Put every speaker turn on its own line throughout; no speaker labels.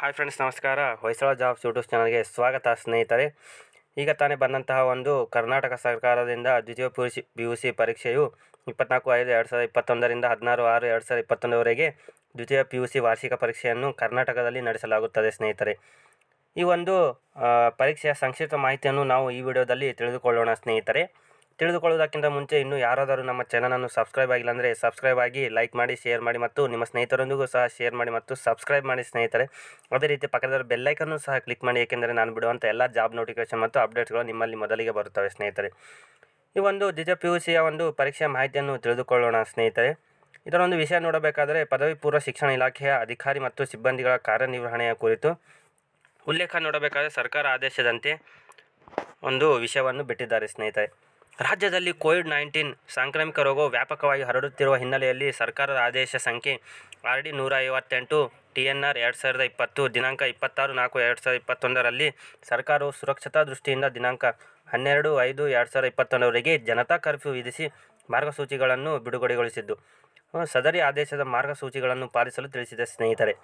hi friends ನಮಸ್ಕಾರ Hoysala jobs YouTube ಚಾನಲ್ಗೆ ಸ್ವಾಗತ ಸ್ನೇಹಿತರೆ ಈಗ ತಾನೇ ಬಂದಂತಹ ಒಂದು ಕರ್ನಾಟಕ ಸರ್ಕಾರದಿಂದ ದ್ವಿತೀಯ P U C P U C ಪರೀಕ್ಷೆಯು ಇಪ್ಪತ್ನಾಲ್ಕು ಐದು ಎರಡು ಸಾವಿರದ ಇಪ್ಪತ್ತೊಂದರಿಂದ ಹದಿನಾರು ಆರು ಎರಡು ಸಾವಿರದ ಇಪ್ಪತ್ತೊಂದರವರೆಗೆ ದ್ವಿತೀಯ ಪಿ ಯು ಸಿ ವಾರ್ಷಿಕ ಪರೀಕ್ಷೆಯನ್ನು ಕರ್ನಾಟಕದಲ್ಲಿ ನಡೆಸಲಾಗುತ್ತದೆ ಸ್ನೇಹಿತರೆ ಈ ಒಂದು ಪರೀಕ್ಷೆಯ ಸಂಕ್ಷಿಪ್ತ ಮಾಹಿತಿಯನ್ನು ನಾವು ಈ ವಿಡಿಯೋದಲ್ಲಿ ತಿಳಿದುಕೊಳ್ಳೋಣ ಸ್ನೇಹಿತರೆ ತಿಳಿದುಕೊಳ್ಳುವುದಕ್ಕಿಂತ ಮುಂಚೆ ಇನ್ನೂ ಯಾರಾದರೂ ನಮ್ಮ ಚಾನಲನ್ನು ಸಬ್ಸ್ಕ್ರೈಬ್ ಆಗಿಲ್ಲ ಅಂದರೆ ಸಬ್ಸ್ಕ್ರೈಬ್ ಆಗಿ ಲೈಕ್ ಮಾಡಿ ಶೇರ್ ಮಾಡಿ ಮತ್ತು ನಿಮ್ಮ ಸ್ನೇಹಿತರೊಂದಿಗೂ ಸಹ ಶೇರ್ ಮಾಡಿ ಮತ್ತು ಸಬ್ಸ್ಕ್ರೈಬ್ ಮಾಡಿ ಸ್ನೇಹಿತರೆ ಅದೇ ರೀತಿ ಪಕ್ಕದ ಬೆಲ್ಲೈಕನ್ನು ಸಹ ಕ್ಲಿಕ್ ಮಾಡಿ ಏಕೆಂದರೆ ನಾನು ಬಿಡುವಂಥ ಎಲ್ಲ ಜಾಬ್ ನೋಟಿಫಿಕೇಷನ್ ಮತ್ತು ಅಪ್ಡೇಟ್ಸ್ಗಳು ನಿಮ್ಮಲ್ಲಿ ಮೊದಲಿಗೆ ಬರುತ್ತವೆ ಸ್ನೇಹಿತರೆ ಈ ಒಂದು ದ್ವಿಜ ಪಿ ಯು ಸಿಯ ಒಂದು ಪರೀಕ್ಷಾ ಮಾಹಿತಿಯನ್ನು ತಿಳಿದುಕೊಳ್ಳೋಣ ಸ್ನೇಹಿತರೆ ಇದರ ಒಂದು ವಿಷಯ ನೋಡಬೇಕಾದರೆ ಪದವಿ ಪೂರ್ವ ಶಿಕ್ಷಣ ಇಲಾಖೆಯ ಅಧಿಕಾರಿ ಮತ್ತು ಸಿಬ್ಬಂದಿಗಳ ಕಾರ್ಯನಿರ್ವಹಣೆಯ ಕುರಿತು ಉಲ್ಲೇಖ ನೋಡಬೇಕಾದರೆ ಸರ್ಕಾರ ಆದೇಶದಂತೆ ಒಂದು ವಿಷಯವನ್ನು ಬಿಟ್ಟಿದ್ದಾರೆ ಸ್ನೇಹಿತರೆ ರಾಜ್ಯದಲ್ಲಿ ಕೋವಿಡ್ ನೈನ್ಟೀನ್ ಸಾಂಕ್ರಾಮಿಕ ರೋಗವು ವ್ಯಾಪಕವಾಗಿ ಹರಡುತ್ತಿರುವ ಹಿನ್ನೆಲೆಯಲ್ಲಿ ಸರ್ಕಾರದ ಆದೇಶ ಸಂಖ್ಯೆ ಆರ್ ಡಿ ನೂರ ಐವತ್ತೆಂಟು ಟಿ ಎನ್ ಆರ್ ಎರಡು ಸಾವಿರದ ಇಪ್ಪತ್ತು ದಿನಾಂಕ ಇಪ್ಪತ್ತಾರು ನಾಲ್ಕು ಎರಡು ಸಾವಿರದ ಇಪ್ಪತ್ತೊಂದರಲ್ಲಿ ಸರ್ಕಾರವು ಸುರಕ್ಷತಾ ದೃಷ್ಟಿಯಿಂದ ದಿನಾಂಕ ಹನ್ನೆರಡು ಐದು ಎರಡು ಸಾವಿರದ ಇಪ್ಪತ್ತೊಂದರವರೆಗೆ ಜನತಾ ಕರ್ಫ್ಯೂ ವಿಧಿಸಿ ಮಾರ್ಗಸೂಚಿಗಳನ್ನು ಬಿಡುಗಡೆಗೊಳಿಸಿದ್ದು ಸದರಿ ಆದೇಶದ ಮಾರ್ಗಸೂಚಿಗಳನ್ನು ಪಾಲಿಸಲು ತಿಳಿಸಿದೆ ಸ್ನೇಹಿತರೆ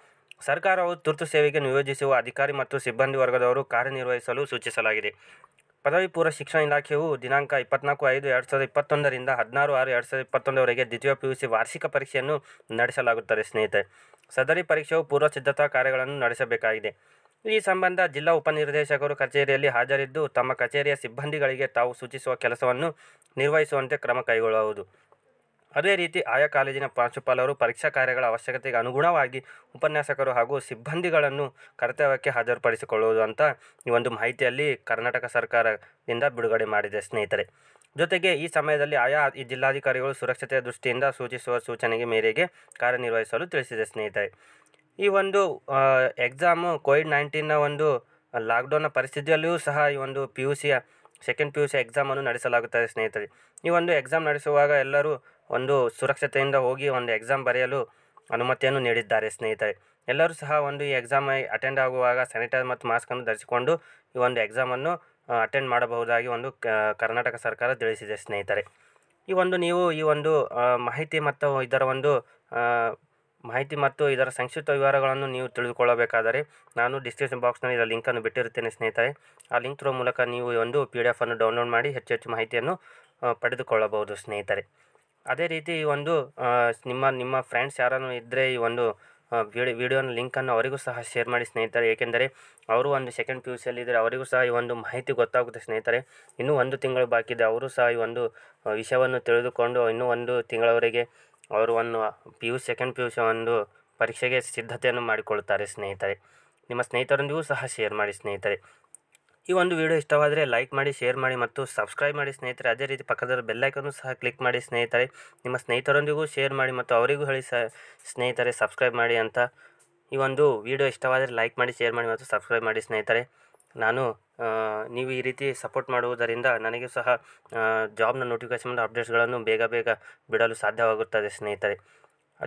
ಸರ್ಕಾರವು ತುರ್ತು ಸೇವೆಗೆ ನಿಯೋಜಿಸುವ ಅಧಿಕಾರಿ ಮತ್ತು ಸಿಬ್ಬಂದಿ ವರ್ಗದವರು ಕಾರ್ಯನಿರ್ವಹಿಸಲು ಸೂಚಿಸಲಾಗಿದೆ ಪದವಿ ಪೂರ್ವ ಶಿಕ್ಷಣ ಇಲಾಖೆಯು ದಿನಾಂಕ ಇಪ್ಪತ್ನಾಲ್ಕು ಐದು ಎರಡು ಸಾವಿರದ ಇಪ್ಪತ್ತೊಂದರಿಂದ ಹದಿನಾರು ಆರು ಎರಡು ಸಾವಿರದ ಇಪ್ಪತ್ತೊಂದರವರೆಗೆ ದ್ವಿತೀಯ ಪಿ ಯು ಸಿ ವಾರ್ಷಿಕ ಪರೀಕ್ಷೆಯನ್ನು ನಡೆಸಲಾಗುತ್ತದೆ ಸ್ನೇಹಿತರೆ ಸದರಿ ಪರೀಕ್ಷೆಯು ಪೂರ್ವ ಸಿದ್ಧತಾ ಕಾರ್ಯಗಳನ್ನು ನಡೆಸಬೇಕಾಗಿದೆ ಈ ಸಂಬಂಧ ಜಿಲ್ಲಾ ಉಪನಿರ್ದೇಶಕರು ಕಚೇರಿಯಲ್ಲಿ ಹಾಜರಿದ್ದು ತಮ್ಮ ಕಚೇರಿಯ ಸಿಬ್ಬಂದಿಗಳಿಗೆ ತಾವು ಸೂಚಿಸುವ ಕೆಲಸವನ್ನು ನಿರ್ವಹಿಸುವಂತೆ ಕ್ರಮ ಕೈಗೊಳ್ಳಬಹುದು ಅದೇ ರೀತಿ ಆಯಾ ಕಾಲೇಜಿನ ಪ್ರಾಂಶುಪಾಲರು ಪರೀಕ್ಷಾ ಕಾರ್ಯಗಳ ಅವಶ್ಯಕತೆಗೆ ಅನುಗುಣವಾಗಿ ಉಪನ್ಯಾಸಕರು ಹಾಗೂ ಸಿಬ್ಬಂದಿಗಳನ್ನು ಕರ್ತವ್ಯಕ್ಕೆ ಹಾಜರುಪಡಿಸಿಕೊಳ್ಳುವುದು ಅಂತ ಈ ಒಂದು ಮಾಹಿತಿಯಲ್ಲಿ ಕರ್ನಾಟಕ ಸರ್ಕಾರದಿಂದ ಬಿಡುಗಡೆ ಮಾಡಿದೆ ಸ್ನೇಹಿತರೆ ಜೊತೆಗೆ ಈ ಸಮಯದಲ್ಲಿ ಆಯಾ ಈ ಜಿಲ್ಲಾಧಿಕಾರಿಗಳು ಸುರಕ್ಷತೆಯ ದೃಷ್ಟಿಯಿಂದ ಸೂಚಿಸುವ ಸೂಚನೆಗೆ ಮೇರೆಗೆ ಕಾರ್ಯನಿರ್ವಹಿಸಲು ತಿಳಿಸಿದೆ ಸ್ನೇಹಿತರೆ ಈ ಒಂದು ಎಕ್ಸಾಮು ಕೋವಿಡ್ ನೈನ್ಟೀನ್ನ ಒಂದು ಲಾಕ್ಡೌನ್ನ ಪರಿಸ್ಥಿತಿಯಲ್ಲಿಯೂ ಸಹ ಈ ಒಂದು ಪಿ ಯು ಸಿಯ ಸೆಕೆಂಡ್ ಪಿ ಯು ಸಿ ಎಕ್ಸಾಮನ್ನು ನಡೆಸಲಾಗುತ್ತದೆ ಸ್ನೇಹಿತರೆ ಈ ಒಂದು ಎಕ್ಸಾಮ್ ನಡೆಸುವಾಗ ಎಲ್ಲರೂ ಒಂದು ಸುರಕ್ಷತೆಯಿಂದ ಹೋಗಿ ಒಂದು ಎಕ್ಸಾಮ್ ಬರೆಯಲು ಅನುಮತಿಯನ್ನು ನೀಡಿದ್ದಾರೆ ಸ್ನೇಹಿತರೆ ಎಲ್ಲರೂ ಸಹ ಒಂದು ಈ ಎಕ್ಸಾಮ್ ಅಟೆಂಡ್ ಆಗುವಾಗ ಸ್ಯಾನಿಟೈಸರ್ ಮತ್ತು ಮಾಸ್ಕನ್ನು ಧರಿಸಿಕೊಂಡು ಈ ಒಂದು ಎಕ್ಸಾಮನ್ನು ಅಟೆಂಡ್ ಮಾಡಬಹುದಾಗಿ ಒಂದು ಕರ್ನಾಟಕ ಸರ್ಕಾರ ತಿಳಿಸಿದೆ ಸ್ನೇಹಿತರೆ ಈ ಒಂದು ನೀವು ಈ ಒಂದು ಮಾಹಿತಿ ಮತ್ತು ಇದರ ಒಂದು ಮಾಹಿತಿ ಮತ್ತು ಇದರ ಸಂಕ್ಷಿಪ್ತ ವಿವರಗಳನ್ನು ನೀವು ತಿಳಿದುಕೊಳ್ಳಬೇಕಾದರೆ ನಾನು ಡಿಸ್ಕ್ರಿಪ್ಷನ್ ಬಾಕ್ಸ್ನಲ್ಲಿ ಇದರ ಲಿಂಕನ್ನು ಬಿಟ್ಟಿರುತ್ತೇನೆ ಸ್ನೇಹಿತರೆ ಆ ಲಿಂಕ್ ಥ್ರೂ ಮೂಲಕ ನೀವು ಈ ಒಂದು ಪಿ ಡಿ ಎಫನ್ನು ಡೌನ್ಲೋಡ್ ಮಾಡಿ ಹೆಚ್ಚು ಹೆಚ್ಚು ಮಾಹಿತಿಯನ್ನು ಪಡೆದುಕೊಳ್ಳಬಹುದು ಸ್ನೇಹಿತರೆ ಅದೇ ರೀತಿ ಈ ಒಂದು ನಿಮ್ಮ ನಿಮ್ಮ ಫ್ರೆಂಡ್ಸ್ ಯಾರನ್ನು ಇದ್ದರೆ ಈ ಒಂದು ವಿಡಿಯೋ ವಿಡಿಯೋನ ಲಿಂಕನ್ನು ಅವರಿಗೂ ಸಹ ಶೇರ್ ಮಾಡಿ ಸ್ನೇಹಿತರೆ ಏಕೆಂದರೆ ಅವರು ಒಂದು ಸೆಕೆಂಡ್ ಪಿ ಯು ಇದ್ದರೆ ಅವರಿಗೂ ಸಹ ಈ ಒಂದು ಮಾಹಿತಿ ಗೊತ್ತಾಗುತ್ತೆ ಸ್ನೇಹಿತರೆ ಇನ್ನೂ ಒಂದು ತಿಂಗಳು ಬಾಕಿ ಇದೆ ಅವರು ಸಹ ಈ ಒಂದು ವಿಷಯವನ್ನು ತಿಳಿದುಕೊಂಡು ಇನ್ನೂ ಒಂದು ತಿಂಗಳವರೆಗೆ ಅವರು ಒಂದು P U second P U C ಒಂದು ಪರೀಕ್ಷೆಗೆ ಸಿದ್ಧತೆಯನ್ನು ಮಾಡಿಕೊಳ್ಳುತ್ತಾರೆ ಸ್ನೇಹಿತರೆ ನಿಮ್ಮ ಸ್ನೇಹಿತರೊಂದಿಗೂ ಸಹ ಶೇರ್ ಮಾಡಿ ಸ್ನೇಹಿತರೆ ಈ ಒಂದು ವಿಡಿಯೋ ಇಷ್ಟವಾದರೆ ಲೈಕ್ ಮಾಡಿ ಶೇರ್ ಮಾಡಿ ಮತ್ತು ಸಬ್ಸ್ಕ್ರೈಬ್ ಮಾಡಿ ಸ್ನೇಹಿತರೆ ಅದೇ ರೀತಿ ಪಕ್ಕದ ಬೆಲ್ಲೈಕನ್ನು ಸಹ ಕ್ಲಿಕ್ ಮಾಡಿ ಸ್ನೇಹಿತರೆ ನಿಮ್ಮ ಸ್ನೇಹಿತರೊಂದಿಗೂ ಶೇರ್ ಮಾಡಿ ಮತ್ತು ಅವರಿಗೂ ಹೇಳಿ ಸ್ನೇಹಿತರೆ ಸಬ್ಸ್ಕ್ರೈಬ್ ಮಾಡಿ ಅಂತ ಈ ಒಂದು ವಿಡಿಯೋ ಇಷ್ಟವಾದರೆ ಲೈಕ್ ಮಾಡಿ ಶೇರ್ ಮಾಡಿ ಮತ್ತು ಸಬ್ಸ್ಕ್ರೈಬ್ ಮಾಡಿ ಸ್ನೇಹಿತರೆ ನಾನು ನೀವು ಈ ರೀತಿ ಸಪೋರ್ಟ್ ಮಾಡುವುದರಿಂದ ನನಗೂ ಸಹ ಜಾಬ್ನ ನೋಟಿಫಿಕೇಶನ್ ಅಪ್ಡೇಟ್ಸ್ಗಳನ್ನು ಬೇಗ ಬೇಗ ಬಿಡಲು ಸಾಧ್ಯವಾಗುತ್ತದೆ ಸ್ನೇಹಿತರೆ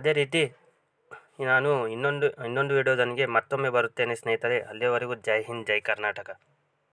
ಅದೇ ರೀತಿ ನಾನು ಇನ್ನೊಂದು ಇನ್ನೊಂದು ವಿಡಿಯೋ ನನಗೆ ಮತ್ತೊಮ್ಮೆ ಬರುತ್ತೇನೆ ಸ್ನೇಹಿತರೆ ಅಲ್ಲಿಯವರೆಗೂ ಜೈ ಹಿಂದ್ ಜೈ ಕರ್ನಾಟಕ